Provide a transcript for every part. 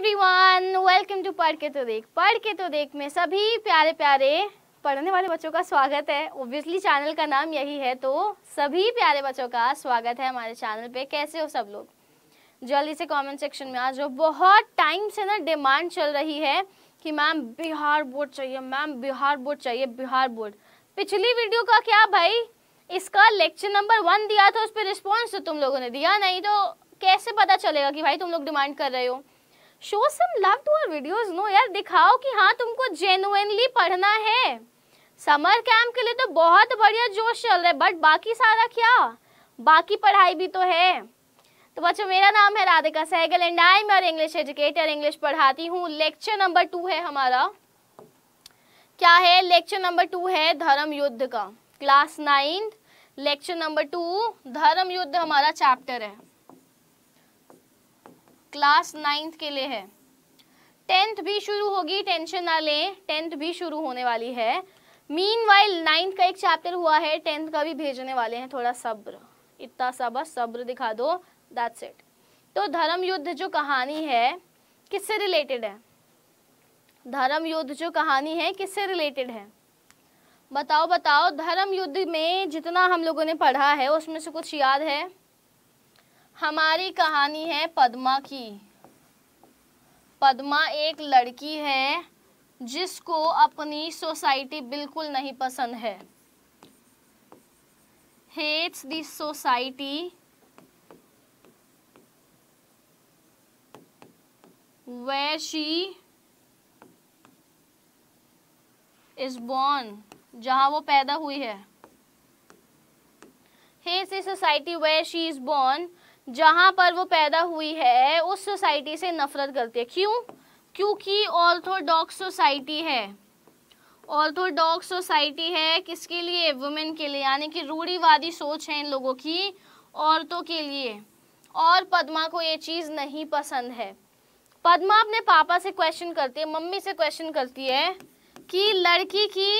Everyone welcome to पढ़ के तो देख पढ़ के तो देख में सभी प्यारे प्यारे पढ़ने वाले बच्चों का स्वागत है ओब्वियसली चैनल का नाम यही है तो सभी प्यारे बच्चों का स्वागत है हमारे चैनल पे कैसे हो सब लोग जल्दी से कमेंट सेक्शन में आ जाओ बहुत टाइम से ना डिमांड चल रही है कि मैम बिहार बोर्ड चाहिए मैम बिहार बोर्ड चाहिए बिहार बोर्ड पिछली वीडियो का क्या भाई इसका लेक्चर नंबर वन दिया था उस पर रिस्पॉन्स तो तुम लोगों ने दिया नहीं तो कैसे पता चलेगा कि भाई तुम लोग डिमांड कर रहे हो show some love to our videos no यार दिखाओ कि हाँ तुमको जेनुइनली पढ़ना है समर कैंप के लिए तो बहुत बढ़िया जोश चल रहा है बट बाकी सारा क्या बाकी पढ़ाई भी तो है तो बच्चों मेरा नाम है राधिका सहगल एंड आई मैं इंग्लिश एजुकेटर इंग्लिश पढ़ाती हूँ लेक्चर नंबर टू है हमारा क्या है लेक्चर नंबर टू है धर्म युद्ध का class ninth lecture number two धर्म युद्ध हमारा चैप्टर है क्लास नाइन्थ के लिए है टेंथ भी शुरू होगी टेंशन ना लें टेंथ भी शुरू होने वाली है मीन वाइल नाइन्थ का एक चैप्टर हुआ है टेंथ का भी भेजने वाले हैं थोड़ा सब्र इतना सा बस सब्र दिखा दो दैट्स इट तो धर्म युद्ध जो कहानी है किससे रिलेटेड है धर्म युद्ध जो कहानी है किससे रिलेटेड है बताओ बताओ धर्म युद्ध में जितना हम लोगों ने पढ़ा है उसमें से कुछ याद है हमारी कहानी है पद्मा की पद्मा एक लड़की है जिसको अपनी सोसाइटी बिल्कुल नहीं पसंद है hates this society where she is born जहां वो पैदा हुई है hates this society where she is born जहाँ पर वो पैदा हुई है उस सोसाइटी से नफरत करती है क्यों क्योंकि ऑर्थोडॉक्स सोसाइटी है ऑर्थोडॉक्स सोसाइटी है किसके लिए वुमेन के लिए यानी कि रूढ़ीवादी सोच है इन लोगों की औरतों के लिए और पद्मा को ये चीज़ नहीं पसंद है पद्मा अपने पापा से क्वेश्चन करती है मम्मी से क्वेश्चन करती है कि लड़की की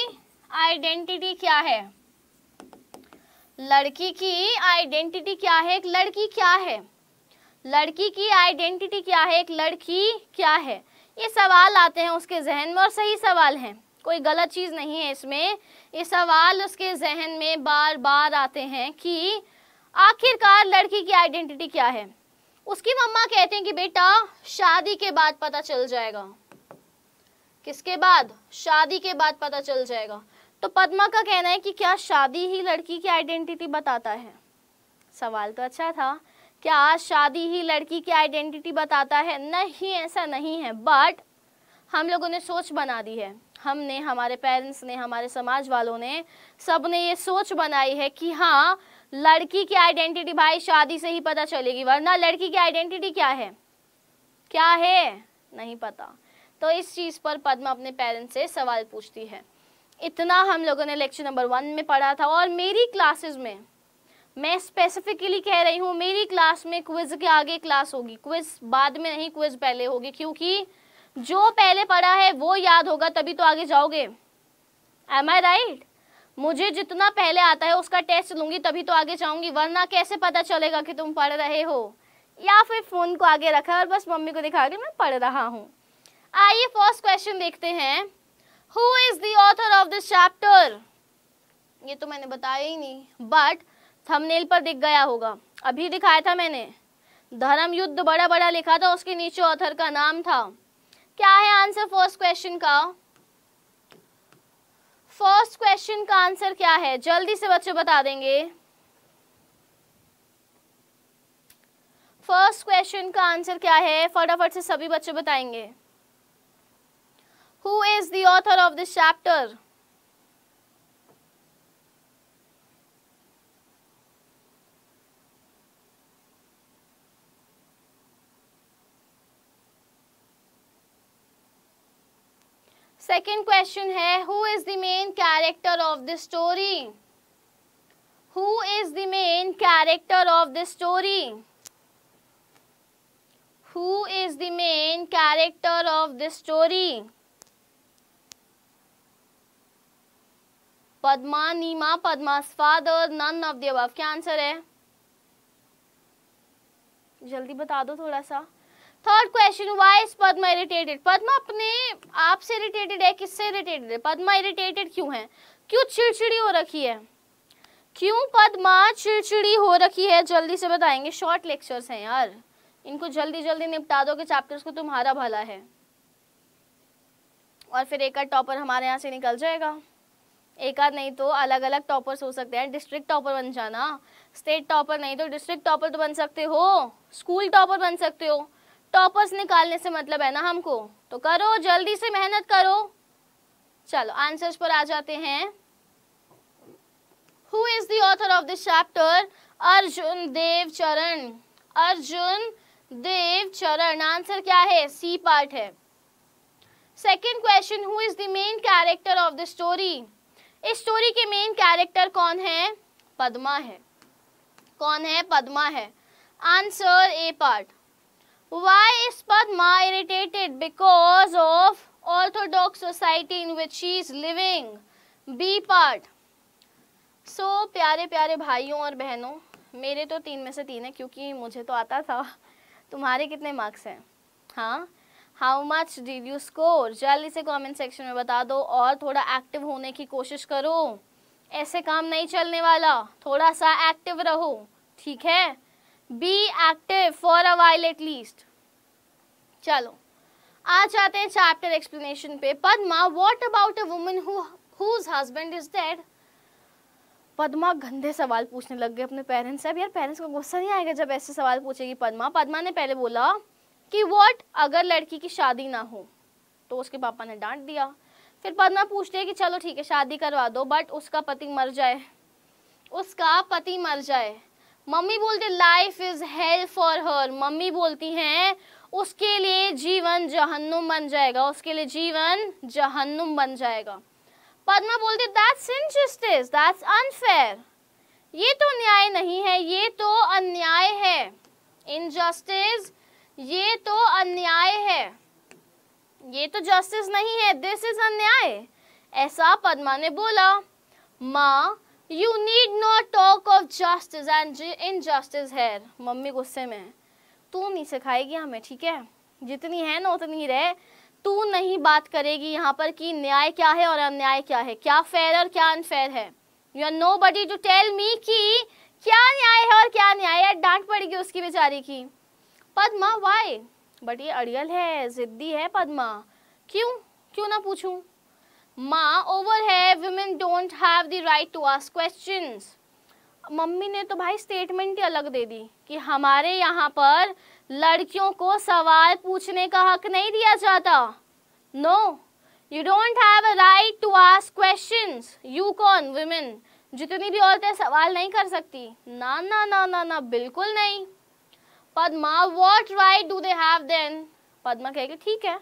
आइडेंटिटी क्या है लड़की की आइडेंटिटी क्या है एक लड़की क्या है लड़की की आइडेंटिटी क्या है एक लड़की क्या है ये सवाल आते हैं उसके जहन में और सही सवाल हैं कोई गलत चीज़ नहीं है इसमें ये सवाल उसके जहन में बार बार आते हैं कि आखिरकार लड़की की आइडेंटिटी क्या है उसकी मम्मा कहते हैं कि बेटा शादी के बाद पता चल जाएगा किसके बाद शादी के बाद पता चल जाएगा तो पद्मा का कहना है कि क्या शादी ही लड़की की आइडेंटिटी बताता है सवाल तो अच्छा था क्या शादी ही लड़की की आइडेंटिटी बताता है नहीं ऐसा नहीं है बट हम लोगों ने सोच बना दी है हमने हमारे पेरेंट्स ने हमारे समाज वालों ने सब ने ये सोच बनाई है कि हाँ लड़की की आइडेंटिटी भाई शादी से ही पता चलेगी वरना लड़की की आइडेंटिटी क्या है क्या है नहीं पता तो इस चीज़ पर पद्मा अपने पेरेंट्स से सवाल पूछती है इतना हम लोगों ने लेक्चर नंबर वन में पढ़ा था और मेरी क्लासेस में मैं स्पेसिफिकली कह रही हूँ मेरी क्लास में क्विज के आगे क्लास होगी क्विज बाद में नहीं क्विज पहले होगी क्योंकि जो पहले पढ़ा है वो याद होगा तभी तो आगे जाओगे एम आई राइट मुझे जितना पहले आता है उसका टेस्ट लूंगी तभी तो आगे जाऊंगी वरना कैसे पता चलेगा कि तुम पढ़ रहे हो या फिर फ़ोन को आगे रखा और बस मम्मी को दिखा के मैं पढ़ रहा हूँ आइए फर्स्ट क्वेश्चन देखते हैं who is the author of this chapter ये तो मैंने बताया ही नहीं बट थंबनेल पर दिख गया होगा अभी दिखाया था मैंने धर्म युद्ध बड़ा बड़ा लिखा था उसके नीचे ऑथर का नाम था क्या है आंसर फर्स्ट क्वेश्चन का फर्स्ट क्वेश्चन का आंसर क्या है जल्दी से बच्चे बता देंगे फर्स्ट क्वेश्चन का आंसर क्या है फटाफट से सभी बच्चे बताएंगे Who is the author of this chapter? Second question है Who is the main character of this story? Who is the main character of this story? Who is the main character of this story? Padma नीमा पद्मास्वाद और none of the above क्या answer है जल्दी बता दो थोड़ा सा third question why is Padma irritated Padma अपने आप से इरिटेटेड है किससे इरिटेटेड है पद्मा इरिटेटेड क्यों है क्यों चिड़चिड़ी हो रखी है क्यों पद्मा चिड़चिड़ी हो रखी है जल्दी से बताएंगे शॉर्ट लेक्चर्स हैं यार इनको जल्दी जल्दी निपटा दो कि चैप्टर्स को तुम्हारा भला है और फिर एक टॉपर हमारे यहाँ से निकल जाएगा एक आध नहीं तो अलग अलग टॉपर्स हो सकते हैं डिस्ट्रिक्ट टॉपर बन जाना स्टेट टॉपर नहीं तो डिस्ट्रिक्ट टॉपर तो बन सकते हो स्कूल टॉपर बन सकते हो टॉपर्स निकालने से मतलब है ना हमको तो करो जल्दी से मेहनत करो चलो आंसर्स पर आ जाते हैं who is the author of this chapter Arjun Dev Charan Arjun Dev Charan answer क्या है सी पार्ट है second question who is the main character of the story इस स्टोरी के मेन कैरेक्टर कौन है पद्मा है कौन है पद्मा है answer A part why is Padma irritated because of orthodox society in which she is living B part so प्यारे प्यारे भाइयों और बहनों मेरे तो तीन में से तीन है क्योंकि मुझे तो आता था तुम्हारे कितने मार्क्स हैं हाँ how much did you score जल्दी से कमेंट सेक्शन में बता दो और थोड़ा एक्टिव होने की कोशिश करो ऐसे काम नहीं चलने वाला थोड़ा सा एक्टिव रहो ठीक है be active for a while at least चलो आ जाते हैं चैप्टर एक्सप्लेनेशन पे Padma what about a woman whose husband is dead Padma गंदे सवाल पूछने लग गए अपने पेरेंट्स से अब यार पेरेंट्स को गुस्सा नहीं आएगा जब ऐसे सवाल पूछेगी पद्मा पद्मा ने पहले बोला कि वॉट अगर लड़की की शादी ना हो तो उसके पापा ने डांट दिया फिर पदमा पूछते है कि चलो ठीक है शादी करवा दो बट उसका पति मर जाए उसका पति मर जाए मम्मी बोलते life is hell for her mummy बोलती हैं उसके लिए जीवन जहन्नुम बन जाएगा उसके लिए जीवन जहन्नुम बन जाएगा पदमा बोलते दैट्स इनजस्टिस दैट्स अनफेयर ये तो न्याय नहीं है ये तो अन्याय है इनजस्टिस ये तो अन्याय है ये तो जस्टिस नहीं है दिस इज अन्याय ऐसा पद्मा ने बोला माँ you need not talk of justice and injustice है मम्मी गुस्से में तू नहीं सिखाएगी हमें ठीक है जितनी है ना उतनी रहे तू नहीं बात करेगी यहाँ पर कि न्याय क्या है और अन्याय क्या है क्या फेयर और क्या अनफेयर है you are nobody to tell me कि क्या न्याय है और क्या न्याय है डांट पड़ेगी उसकी बेचारी की पद्मा वाई बट ये अड़ियल है जिद्दी है पद्मा क्यों क्यों ना पूछू माँ ओवर है women don't have the right to ask questions mummy ने तो भाई स्टेटमेंट ही अलग दे दी कि हमारे यहाँ पर लड़कियों को सवाल पूछने का हक नहीं दिया जाता no you don't have a right to ask questions you कौन वुमेन जितनी भी औरतें सवाल नहीं कर सकती ना ना ना ना ना बिल्कुल नहीं Padma what right do they have then Padma कहेगी ठीक है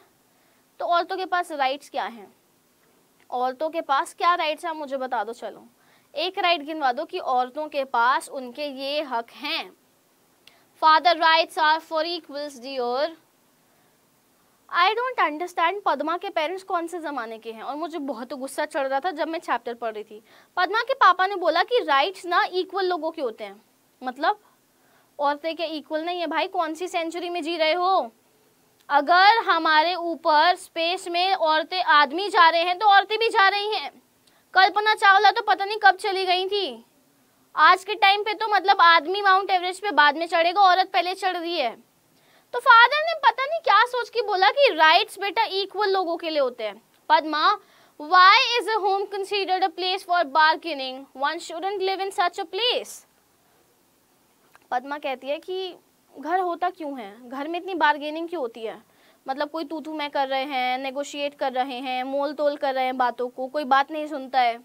तो औरतों के पास राइट्स क्या हैं औरतों के पास क्या राइट्स हैं मुझे बता दो चलो एक राइट गिनवा दो कि औरतों के पास उनके ये हक हैं father rights are for equals dear I don't understand Padma के पेरेंट्स कौन से ज़माने के हैं और मुझे बहुत गुस्सा चढ़ रहा था जब मैं चैप्टर पढ़ रही थी पद्मा के पापा ने बोला कि राइट्स ना इक्वल लोगों के होते हैं मतलब औरतें के इक्वल नहीं है भाई कौन सी सेंचुरी में जी रहे हो अगर हमारे ऊपर स्पेस में औरतें आदमी जा रहे हैं तो औरतें भी जा रही हैं कल्पना चावला तो पता नहीं कब चली गई थी आज के टाइम पे तो मतलब आदमी माउंट एवरेस्ट पे बाद में चढ़ेगा औरत पहले चढ़ रही है तो फादर ने पता नहीं क्या सोच के बोला कि राइट्स बेटा इक्वल लोगों के लिए होते हैं Padma why is a home considered place for for bargaining one shouldn't live in such a Padma कहती है कि घर होता क्यों है घर में इतनी बारगेनिंग क्यों होती है मतलब कोई तू तू मैं कर रहे हैं नेगोशिएट कर रहे हैं मोल तोल कर रहे हैं बातों को कोई बात नहीं सुनता है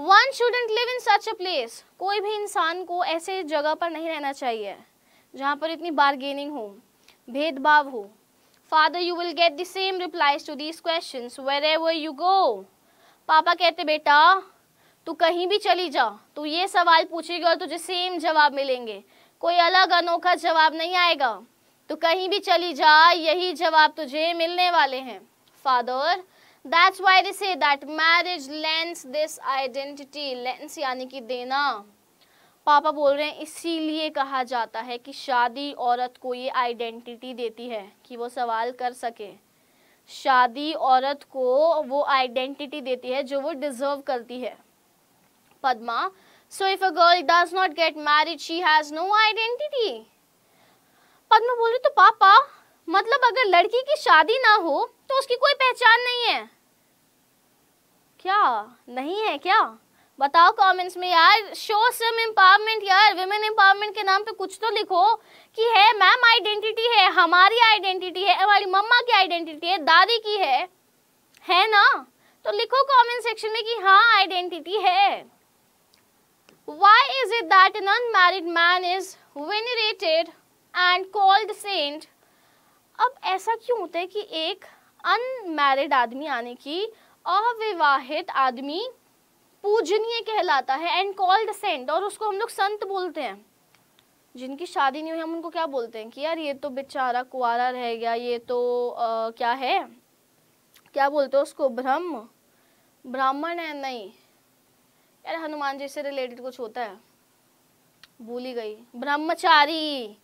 one shouldn't live in such a place कोई भी इंसान को ऐसे जगह पर नहीं रहना चाहिए जहाँ पर इतनी बारगेनिंग हो भेदभाव हो father you will get the same replies to these question wherever you go papa कहते बेटा तू कहीं भी चली जा तू ये सवाल पूछेगी और तुझे सेम जवाब मिलेंगे कोई अलग अनोखा जवाब नहीं आएगा तू कहीं भी चली जा यही जवाब तुझे मिलने वाले हैं father that's why they say that marriage lens this identity lens यानी कि देना पापा बोल रहे हैं इसीलिए कहा जाता है कि शादी औरत को ये आइडेंटिटी देती है कि वो सवाल कर सके शादी औरत को वो आइडेंटिटी देती है जो वो डिज़र्व करती है Padma. So if a girl does not get married, she has no identity. padma Padma बोली तो पापा मतलब अगर लड़की की शादी ना हो तो उसकी कोई पहचान नहीं है क्या नहीं है क्या बताओ कमेंट्स में यार शो सम एम्पावरमेंट यार विमेन एम्पावरमेंट के नाम पे कुछ तो लिखो कि है मैम आइडेंटिटी है हमारी आइडेंटिटी है हमारी मम्मा की आइडेंटिटी है दादी की है है ना तो लिखो कमेंट सेक्शन में कि हाँ आइडेंटिटी है Why is it that an unmarried man is venerated and called saint? ab ऐसा क्यों होता है कि एक unmarried आदमी aane ki अविवाहित आदमी पूजनीय कहलाता है एंड कॉल्ड सेंट और उसको हम लोग संत बोलते हैं जिनकी शादी नहीं हुई हम उनको क्या बोलते हैं कि यार ये तो बेचारा कुआरा रह गया ये तो आ, क्या है क्या बोलते हैं उसको ब्रह्म ब्राह्मण है नहीं यार हनुमान जी से रिलेटेड कुछ होता है भूल ही गई ब्रह्मचारी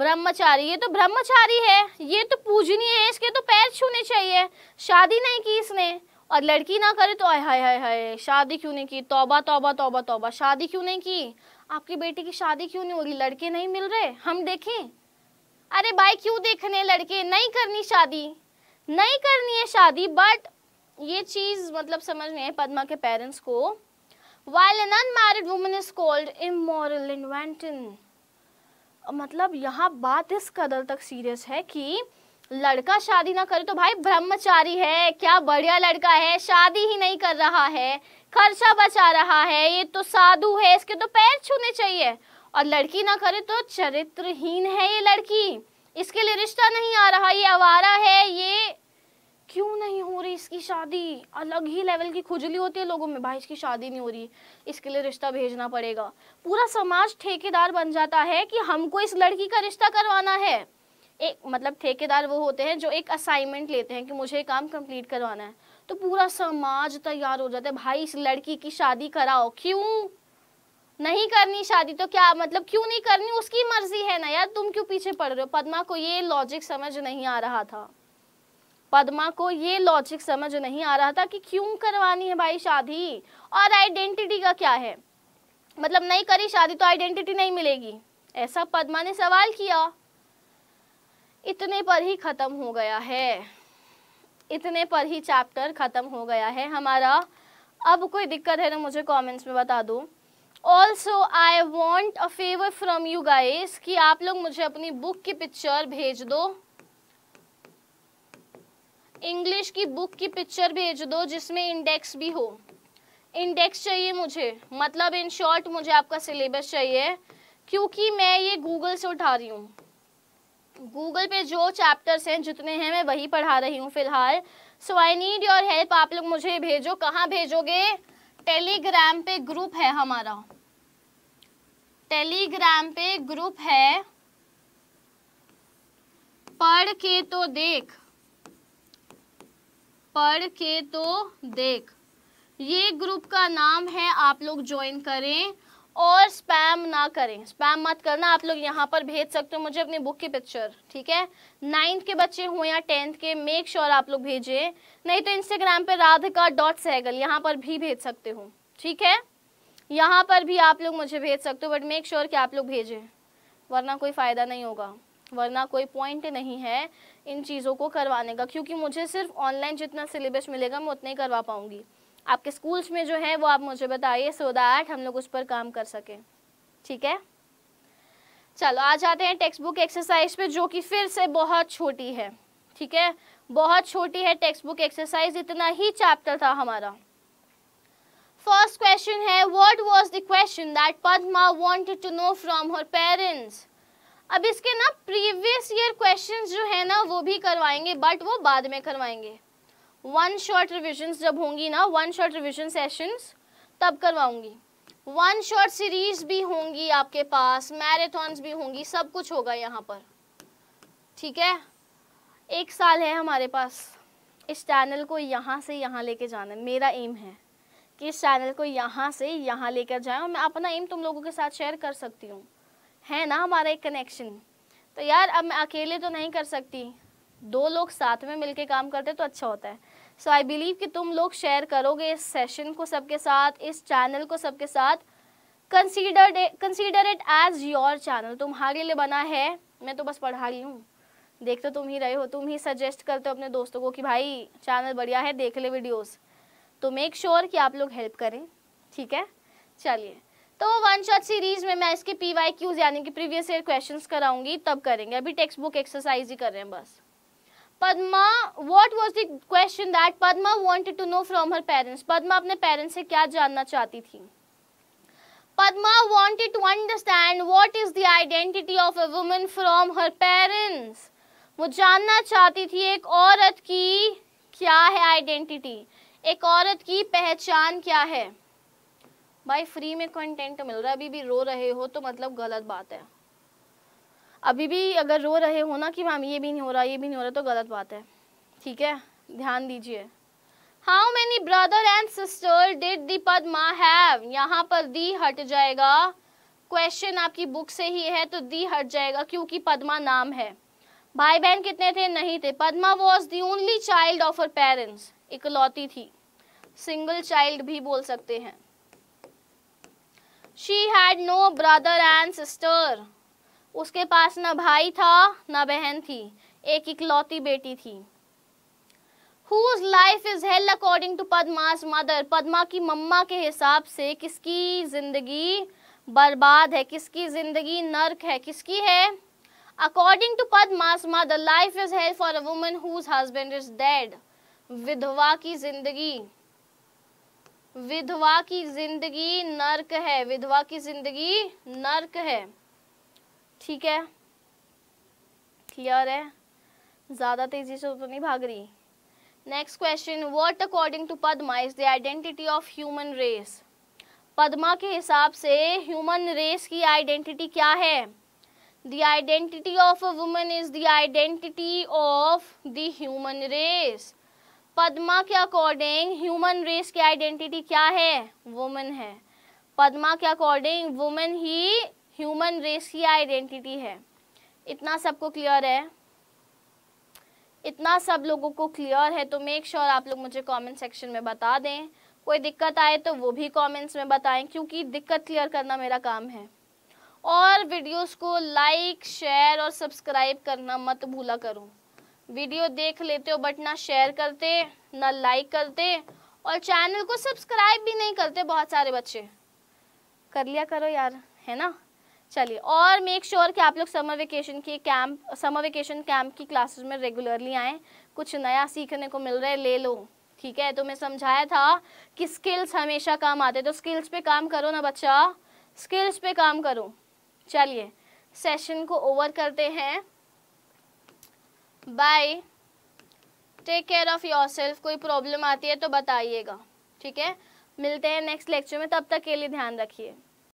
ब्रह्मचारी ये तो ब्रह्मचारी है ये तो पूजनीय है इसके तो पैर छूने चाहिए शादी नहीं की इसने और लड़की ना करे तो आय हाय हाय हाय शादी क्यों नहीं की तौबा तौबा तौबा तौबा शादी क्यों नहीं की आपकी बेटी की शादी क्यों नहीं हो रही लड़के नहीं मिल रहे हम देखें अरे भाई क्यों देखने लड़के नहीं करनी शादी नहीं करनी है शादी बट ये चीज़ मतलब समझ में है पदमा के पेरेंट्स को while an unmarried woman is called immoral and wanton मतलब यहाँ बात इस कदर तक सीरियस है कि लड़का शादी ना करे तो भाई ब्रह्मचारी है क्या बढ़िया लड़का है शादी ही नहीं कर रहा है खर्चा बचा रहा है ये तो साधु है इसके तो पैर छूने चाहिए और लड़की ना करे तो चरित्रहीन है ये लड़की इसके लिए रिश्ता नहीं आ रहा ये आवारा है ये क्यों नहीं हो रही इसकी शादी अलग ही लेवल की खुजली होती है लोगों में भाई इसकी शादी नहीं हो रही इसके लिए रिश्ता भेजना पड़ेगा पूरा समाज ठेकेदार बन जाता है कि हमको इस लड़की का रिश्ता करवाना है एक मतलब ठेकेदार वो होते हैं जो एक असाइनमेंट लेते हैं कि मुझे काम कंप्लीट करवाना है तो पूरा समाज तैयार हो जाता है भाई इस लड़की की शादी कराओ क्यों नहीं करनी शादी तो क्या मतलब क्यों नहीं करनी उसकी मर्जी है ना यार तुम क्यों पीछे पड़ रहे हो पदमा को ये लॉजिक समझ नहीं आ रहा था पद्मा को ये लॉजिक समझ नहीं आ रहा था कि क्यों करवानी है भाई शादी और आइडेंटिटी का क्या है मतलब नहीं करी शादी तो आइडेंटिटी नहीं मिलेगी ऐसा पद्मा ने सवाल किया इतने पर ही ख़त्म हो गया है इतने पर ही चैप्टर ख़त्म हो गया है हमारा अब कोई दिक्कत है ना तो मुझे कमेंट्स में बता दो also I want a favour from you guys कि आप लोग मुझे अपनी बुक की पिक्चर भेज दो इंग्लिश की बुक की पिक्चर भेज दो जिसमें इंडेक्स भी हो इंडेक्स चाहिए मुझे मतलब इन शॉर्ट मुझे आपका सिलेबस चाहिए क्योंकि मैं ये गूगल से उठा रही हूँ गूगल पे जो चैप्टर्स हैं जितने हैं मैं वही पढ़ा रही हूँ फिलहाल so I need your help आप लोग मुझे भेजो कहाँ भेजोगे टेलीग्राम पे ग्रुप है हमारा टेलीग्राम पे ग्रुप है पढ़ के तो देख पढ़ के तो देख ये ग्रुप का नाम है आप लोग ज्वाइन करें और स्पैम ना करें स्पैम मत करना आप लोग यहाँ पर भेज सकते हो मुझे अपनी बुक की पिक्चर ठीक है नाइन्थ के बच्चे हों या टेंथ के मेक श्योर sure आप लोग भेजें नहीं तो इंस्टाग्राम पे राधिका डॉट सहगल यहाँ पर भी भेज सकते हो ठीक है यहाँ पर भी आप लोग मुझे भेज सकते हो बट मेक श्योर कि आप लोग भेजें वरना कोई फ़ायदा नहीं होगा वरना कोई पॉइंट नहीं है इन चीज़ों को करवाने का क्योंकि मुझे सिर्फ ऑनलाइन जितना सिलेबस मिलेगा मैं उतना ही करवा पाऊँगी आपके स्कूल्स में जो है वो आप मुझे बताइए सो दैट हम लोग उस पर काम कर सकें ठीक है चलो आ जाते हैं टेक्स्ट बुक एक्सरसाइज पे जो कि फिर से बहुत छोटी है ठीक है बहुत छोटी है टेक्स्ट बुक एक्सरसाइज इतना ही चैप्टर था हमारा फर्स्ट क्वेश्चन है what was the question that Padma wanted to know from her parents अब इसके ना प्रीवियस ईयर क्वेश्चंस जो है ना वो भी करवाएंगे बट वो बाद में करवाएंगे वन शॉर्ट रिविजन्स जब होंगी ना वन शॉर्ट रिविजन सेशंस तब करवाऊंगी वन शॉर्ट सीरीज भी होंगी आपके पास मैराथन्स भी होंगी सब कुछ होगा यहाँ पर ठीक है एक साल है हमारे पास इस चैनल को यहाँ से यहाँ लेके जाना मेरा एम है कि इस चैनल को यहाँ से यहाँ लेकर जाएं और मैं अपना एम तुम लोगों के साथ शेयर कर सकती हूँ है ना हमारा एक कनेक्शन तो यार अब मैं अकेले तो नहीं कर सकती दो लोग साथ में मिलके काम करते तो अच्छा होता है सो आई बिलीव कि तुम लोग शेयर करोगे इस सेशन को सबके साथ इस चैनल को सबके साथ consider consider it as your channel तुम्हारे लिए बना है मैं तो बस पढ़ा रही हूँ देख तो तुम ही रहे हो तुम ही सजेस्ट करते हो अपने दोस्तों को कि भाई चैनल बढ़िया है देख ले वीडियोस तो मेक श्योर sure कि आप लोग हेल्प करें ठीक है चलिए तो वन शॉट सीरीज में मैं इसके पी वाई क्यूज यानी कि प्रीवियस ईयर क्वेश्चन कराऊंगी तब करेंगे अभी टेक्स्ट बुक एक्सरसाइज ही कर रहे हैं बस Padma what was the question that Padma wanted to know from her parents Padma अपने पेरेंट्स से क्या जानना चाहती थी Padma wanted to understand what is the identity of a women from her parents वो जानना चाहती थी एक औरत की क्या है आइडेंटिटी एक औरत की पहचान क्या है भाई फ्री में कंटेंट मिल रहा है अभी भी रो रहे हो तो मतलब गलत बात है अभी भी अगर रो रहे हो ना कि मैम ये भी नहीं हो रहा ये भी नहीं हो रहा तो गलत बात है ठीक है ध्यान दीजिए how many brother and sister did the Padma have यहाँ पर दी हट जाएगा क्वेश्चन आपकी बुक से ही है तो दी हट जाएगा क्योंकि पद्मा नाम है भाई बहन कितने थे नहीं थे Padma was the only child of her parents इकलौती थी सिंगल चाइल्ड भी बोल सकते हैं she had no brother and sister उसके पास ना भाई था ना बहन थी एक इकलौती बेटी थी whose life is hell according to Padma's mother Padma की मम्मा के हिसाब से किसकी जिंदगी बर्बाद है किसकी जिंदगी नर्क है किसकी है according to Padma's mother life is hell for a woman whose husband is dead विधवा की जिंदगी विधवा की जिंदगी नर्क है विधवा की जिंदगी नर्क है ठीक है क्लियर है ज़्यादा तेजी से तो नहीं भाग रही next question what according to Padma is the identity of human race Padma के हिसाब से ह्यूमन रेस की आइडेंटिटी क्या है the identity of a woman is the identity of the human race Padma के अकॉर्डिंग ह्यूमन रेस की आइडेंटिटी क्या है वुमेन है पद्मा के अकॉर्डिंग वुमेन ही ह्यूमन रेस की आइडेंटिटी है इतना सबको क्लियर है इतना सब लोगों को क्लियर है तो मेक श्योर sure आप लोग मुझे कमेंट सेक्शन में बता दें कोई दिक्कत आए तो वो भी कमेंट्स में बताएं क्योंकि दिक्कत क्लियर करना मेरा काम है और वीडियोस को लाइक शेयर और सब्सक्राइब करना मत भूला करूँ वीडियो देख लेते हो बट ना शेयर करते ना लाइक करते और चैनल को सब्सक्राइब भी नहीं करते बहुत सारे बच्चे कर लिया करो यार है ना चलिए और मेक श्योर sure कि आप लोग समर वेकेशन की कैंप समर वेकेशन कैंप की क्लासेस में रेगुलरली आएँ कुछ नया सीखने को मिल रहा है ले लो ठीक है तो मैं समझाया था कि स्किल्स हमेशा काम आते तो स्किल्स पे काम करो ना बच्चा स्किल्स पे काम करो चलिए सेशन को ओवर करते हैं bye take care of yourself कोई प्रॉब्लम आती है तो बताइएगा ठीक है मिलते हैं नेक्स्ट लेक्चर में तब तक के लिए ध्यान रखिए